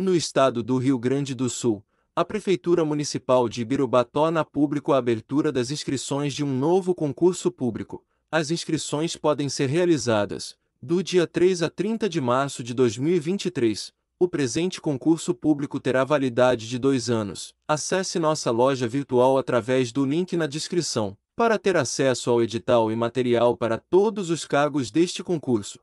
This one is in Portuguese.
No estado do Rio Grande do Sul, a Prefeitura Municipal de Ibirubá torna público a abertura das inscrições de um novo concurso público. As inscrições podem ser realizadas, do dia 3 a 30 de março de 2023. O presente concurso público terá validade de dois anos. Acesse nossa loja virtual através do link na descrição, para ter acesso ao edital e material para todos os cargos deste concurso.